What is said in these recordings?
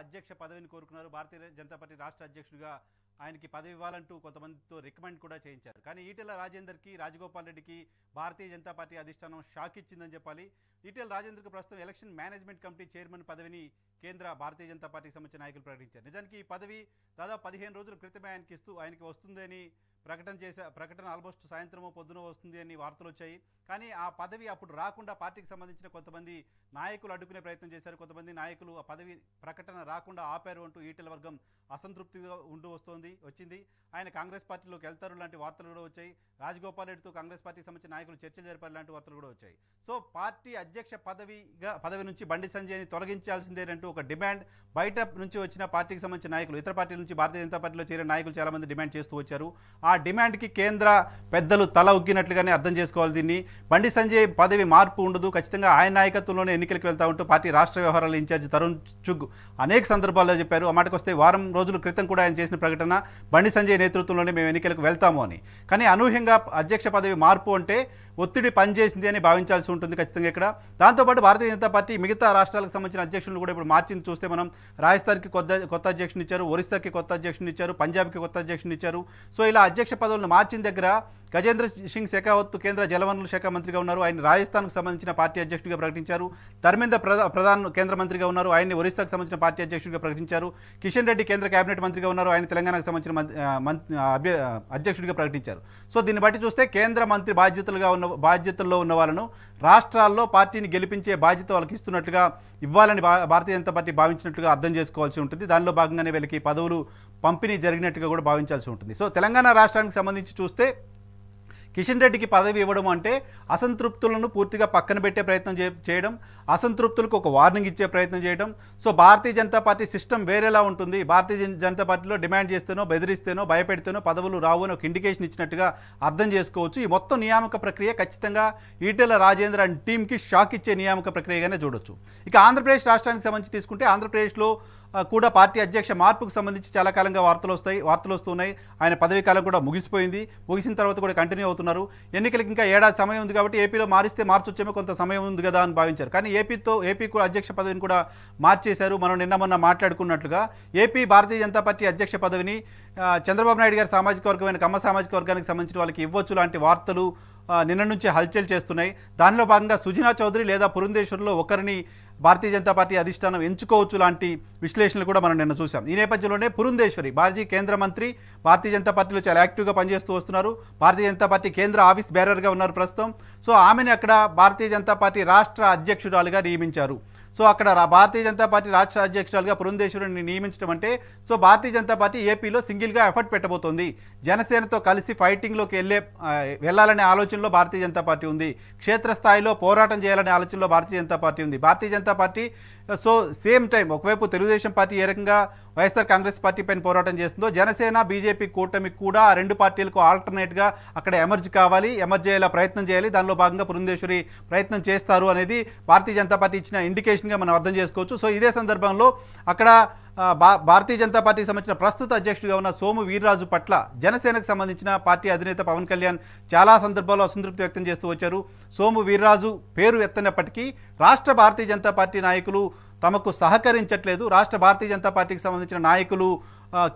అధ్యక్ష పదవిని కోరుకున్నారు భారతీయ జనతా పార్టీ రాష్ట్ర అధ్యక్షుడిగా ఆయనకి పదవి ఇవ్వాలంటూ కొంతమందితో రికమెండ్ కూడా చేయించారు కానీ ఈటెల రాజేందర్కి రాజగోపాల్ రెడ్డికి భారతీయ జనతా పార్టీ అధిష్టానం షాక్ ఇచ్చిందని చెప్పాలి ఈటెల రాజేందర్కి ప్రస్తుతం ఎలక్షన్ మేనేజ్మెంట్ కమిటీ చైర్మన్ పదవిని కేంద్ర భారతీయ జనతా పార్టీకి సంబంధించిన నాయకులు ప్రకటించారు నిజానికి ఈ పదవి దాదాపు పదిహేను రోజుల క్రితమే ఆయనకి ఇస్తూ ఆయనకి వస్తుందని ప్రకటన చేసే ప్రకటన ఆల్మోస్ట్ సాయంత్రమో పొద్దున వస్తుంది అని వార్తలు వచ్చాయి కానీ ఆ పదవి అప్పుడు రాకుండా పార్టీకి సంబంధించిన కొంతమంది నాయకులు అడ్డుకునే ప్రయత్నం చేశారు కొంతమంది నాయకులు ఆ పదవి ప్రకటన రాకుండా ఆపారు అంటూ ఈటల వర్గం అసంతృప్తిగా ఉంటూ వస్తోంది వచ్చింది ఆయన కాంగ్రెస్ పార్టీలోకి వెళ్తారు లాంటి వార్తలు కూడా వచ్చాయి రాజగోపాల్ రెడ్డితో కాంగ్రెస్ పార్టీకి సంబంధించిన నాయకులు చర్చలు జరిపారు లాంటి వార్తలు కూడా వచ్చాయి సో పార్టీ అధ్యక్ష పదవిగా పదవి నుంచి బండి సంజయ్ని తొలగించాల్సిందేనంటూ ఒక డిమాండ్ బయట నుంచి వచ్చిన పార్టీకి సంబంధించిన నాయకులు ఇతర పార్టీల నుంచి భారతీయ జనతా పార్టీలో చేరిన నాయకులు చాలామంది డిమాండ్ చేస్తూ వచ్చారు ఆ డిమాండ్కి కేంద్ర పెద్దలు తల ఉగ్గినట్లుగానే అర్థం చేసుకోవాలి దీన్ని బండి సంజయ్ పదవి మార్పు ఉండదు ఖచ్చితంగా ఆయన నాయకత్వంలోనే ఎన్నికలకు వెళ్తా ఉంటూ పార్టీ రాష్ట్ర వ్యవహారాల ఇన్ఛార్జ్ తరుణ్ చుగ్ అనేక సందర్భాల్లో చెప్పారు ఆ మాటకు వస్తే వారం రోజుల క్రితం కూడా ఆయన చేసిన ప్రకటన అన్న బండి సంజయ్ నేతృత్వంలోనే మేము ఎన్నికలకు వెళ్తాము అని కానీ అనూహ్యంగా అధ్యక్ష పదవి మార్పు అంటే ఒత్తిడి పనిచేసింది అని భావించాల్సి ఉంటుంది ఖచ్చితంగా ఇక్కడ దాంతోపాటు భారతీయ జనతా పార్టీ మిగతా రాష్ట్రాలకు సంబంధించిన అధ్యక్షులను కూడా ఇప్పుడు మార్చింది చూస్తే మనం రాజస్థాన్కి కొత్త కొత్త అధ్యక్షుని ఇచ్చారు ఒరిస్సాకి కొత్త అధ్యక్షుని ఇచ్చారు పంజాబ్కి కొత్త అధ్యక్షుని ఇచ్చారు సో ఇలా అధ్యక్ష పదవులను మార్చిన దగ్గర గజేంద్ర సింగ్ షెకావత్ కేంద్ర జలవనరుల శాఖ మంత్రిగా ఉన్నారు ఆయన రాజస్థాన్కు సంబంధించిన పార్టీ అధ్యక్షుడిగా ప్రకటించారు ధర్మేంద్ర ప్రధాన కేంద్ర మంత్రిగా ఉన్నారు ఆయన్ని ఒరిస్సాకు సంబంధించిన పార్టీ అధ్యక్షుడిగా ప్రకటించారు కిషన్ రెడ్డి కేంద్ర కేబినెట్ మంత్రిగా ఉన్నారు ఆయన తెలంగాణకు రాష్ట్రానికి సంబంధించిన అధ్యక్షుడిగా ప్రకటించారు సో దీన్ని బట్టి చూస్తే కేంద్ర మంత్రి బాధ్యతలుగా ఉన్న బాధ్యతల్లో ఉన్న వాళ్ళను రాష్ట్రాల్లో పార్టీని గెలిపించే బాధ్యత వాళ్ళకి ఇస్తున్నట్టుగా ఇవ్వాలని భారతీయ జనతా పార్టీ భావించినట్టుగా అర్థం చేసుకోవాల్సి ఉంటుంది దానిలో భాగంగానే వీళ్ళకి పదవులు పంపిణీ జరిగినట్టుగా కూడా భావించాల్సి ఉంటుంది సో తెలంగాణ రాష్ట్రానికి సంబంధించి చూస్తే కిషన్ రెడ్డికి పదవి ఇవ్వడం అంటే అసంతృప్తులను పూర్తిగా పక్కన పెట్టే ప్రయత్నం చేయడం అసంతృప్తులకు ఒక వార్నింగ్ ఇచ్చే ప్రయత్నం చేయడం so Bharatiya Janata party system వేరేలా ఉంటుంది భారతీయ జనతా పార్టీలో డిమాండ్ చేస్తేనో బెదిరిస్తేనో భయపెడితేనో పదవులు రావు అని ఒక ఇండికేషన్ ఇచ్చినట్టుగా అర్థం చేసుకోవచ్చు ఈ మొత్తం నియామక ప్రక్రియ ఖచ్చితంగా ఈటెల రాజేంద్ర అండ్ టీంకి షాక్ ఇచ్చే నియామక ప్రక్రియగానే చూడొచ్చు ఇక ఆంధ్రప్రదేశ్ రాష్ట్రానికి సంబంధించి తీసుకుంటే ఆంధ్రప్రదేశ్లో కూడా పార్టీ అధ్యక్ష మార్పుకు సంబంధించి చాలా కాలంగా వార్తలు వస్తాయి వార్తలు వస్తున్నాయి ఆయన పదవీకాలం కాలం కూడా ముగిసిపోయింది ముగిసిన తర్వాత కూడా కంటిన్యూ అవుతుంది కోరుతున్నారు ఎన్నికలకు ఇంకా ఏడాది సమయం ఉంది కాబట్టి ఏపీలో మారిస్తే మార్చొచ్చేమో కొంత సమయం ఉంది కదా అని భావించారు కానీ ఏపీతో ఏపీ కూడా అధ్యక్ష పదవిని కూడా మార్చేశారు మనం నిన్న మొన్న మాట్లాడుకున్నట్లుగా ఏపీ భారతీయ జనతా పార్టీ అధ్యక్ష పదవిని చంద్రబాబు నాయుడు గారి సామాజిక వర్గమైన కమ్మ సామాజిక వర్గానికి సంబంధించిన వాళ్ళకి ఇవ్వచ్చు లాంటి వార్తలు నిన్న నుంచి హల్చల్ చేస్తున్నాయి దానిలో భాగంగా సుజనా చౌదరి లేదా పురంధేశ్వర్లో ఒకరిని భారతీయ జనతా పార్టీ అధిష్టానం ఎంచుకోవచ్చు లాంటి విశ్లేషణలు కూడా మనం నిన్న చూసాం ఈ నేపథ్యంలోనే పురుందేశ్వరి మాజీ కేంద్ర మంత్రి భారతీయ జనతా పార్టీలో చాలా యాక్టివ్గా పనిచేస్తూ వస్తున్నారు భారతీయ జనతా పార్టీ కేంద్ర ఆఫీస్ బేరర్గా ఉన్నారు ప్రస్తుతం సో ఆమెను అక్కడ భారతీయ జనతా పార్టీ రాష్ట్ర అధ్యక్షురాలుగా నియమించారు సో అక్కడ భారతీయ జనతా పార్టీ రాష్ట్ర అధ్యక్షురాలుగా పురంధేశ్వరిని నియమించడం అంటే సో భారతీయ జనతా పార్టీ ఏపీలో సింగిల్గా ఎఫర్ట్ పెట్టబోతోంది జనసేనతో కలిసి ఫైటింగ్లోకి వెళ్ళే వెళ్ళాలనే ఆలోచనలో భారతీయ జనతా పార్టీ ఉంది క్షేత్రస్థాయిలో పోరాటం చేయాలనే ఆలోచనలో భారతీయ జనతా పార్టీ ఉంది Bharatiya Janata party so same time ఒకవైపు తెలుగుదేశం పార్టీ ఏ రకంగా వైఎస్ఆర్ కాంగ్రెస్ పార్టీ పైన పోరాటం చేస్తుందో జనసేన బీజేపీ కూటమి కూడా ఆ రెండు పార్టీలకు ఆల్టర్నేట్గా అక్కడ ఎమర్జ్ కావాలి ఎమర్జ్ అయ్యేలా ప్రయత్నం చేయాలి దానిలో భాగంగా పురంధేశ్వరి ప్రయత్నం చేస్తారు అనేది భారతీయ జనతా పార్టీ ఇచ్చిన ఇండికేషన్గా మనం అర్థం చేసుకోవచ్చు సో ఇదే సందర్భంలో అక్కడ భారతీయ జనతా పార్టీకి సంబంధించిన ప్రస్తుత అధ్యక్షుడిగా ఉన్న సోము వీర్రాజు పట్ల జనసేనకు సంబంధించిన పార్టీ అధినేత పవన్ కళ్యాణ్ చాలా సందర్భాల్లో అసంతృప్తి వ్యక్తం చేస్తూ వచ్చారు సోము వీర్రాజు పేరు ఎత్తనప్పటికీ రాష్ట్ర భారతీయ జనతా పార్టీ నాయకులు తమకు సహకరించట్లేదు రాష్ట్ర భారతీయ జనతా పార్టీకి సంబంధించిన నాయకులు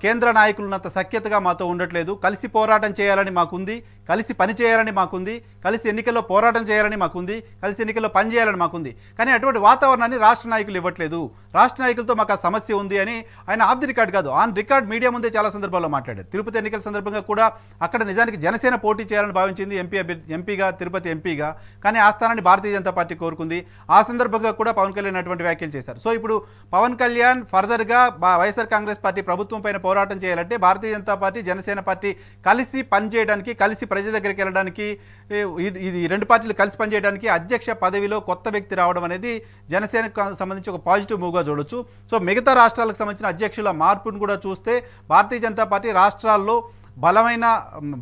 కేంద్ర నాయకులున్నంత సఖ్యతగా మాతో ఉండట్లేదు కలిసి పోరాటం చేయాలని మాకుంది కలిసి పని చేయాలని మాకుంది కలిసి ఎన్నికల్లో పోరాటం చేయాలని మాకుంది కలిసి ఎన్నికల్లో పని చేయాలని మాకుంది కానీ అటువంటి వాతావరణాన్ని రాష్ట్ర నాయకులు ఇవ్వట్లేదు రాష్ట్ర నాయకులతో మాకు ఆ సమస్య ఉంది అని ఆయన ఆఫ్ ది రికార్డ్ కాదు ఆన్ రికార్డ్ మీడియా ముందే చాలా సందర్భాల్లో మాట్లాడారు తిరుపతి ఎన్నికల సందర్భంగా కూడా అక్కడ నిజానికి జనసేన పోటీ చేయాలని భావించింది ఎంపీ ఎంపీగా తిరుపతి ఎంపీగా కానీ ఆ స్థానాన్ని భారతీయ జనతా పార్టీ కోరుకుంది ఆ సందర్భంగా కూడా పవన్ కళ్యాణ్ అటువంటి వ్యాఖ్యలు చేశారు సో ఇప్పుడు పవన్ కళ్యాణ్ ఫర్దర్గా వైఎస్ఆర్ కాంగ్రెస్ పార్టీ ప్రభుత్వం పైన పోరాటం చేయాలంటే భారతీయ జనతా పార్టీ జనసేన పార్టీ కలిసి పనిచేయడానికి కలిసి ప్రజల దగ్గరికి వెళ్ళడానికి ఇది ఇది రెండు పార్టీలు కలిసి పనిచేయడానికి అధ్యక్ష పదవిలో కొత్త వ్యక్తి రావడం అనేది జనసేనకు సంబంధించి ఒక పాజిటివ్ మూవ్గా చూడొచ్చు సో మిగతా రాష్ట్రాలకు సంబంధించిన అధ్యక్షుల మార్పును కూడా చూస్తే భారతీయ జనతా పార్టీ రాష్ట్రాల్లో బలమైన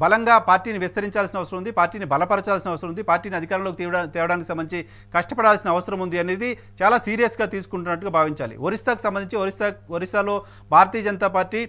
బలంగా పార్టీని విస్తరించాల్సిన అవసరం ఉంది పార్టీని బలపరచాల్సిన అవసరం ఉంది పార్టీని అధికారంలోకి తీవడా తేవడానికి సంబంధించి కష్టపడాల్సిన అవసరం ఉంది అనేది చాలా సీరియస్గా తీసుకుంటున్నట్టుగా భావించాలి ఒరిస్సాకు సంబంధించి ఒరిస్సా ఒరిస్సాలో భారతీయ జనతా పార్టీ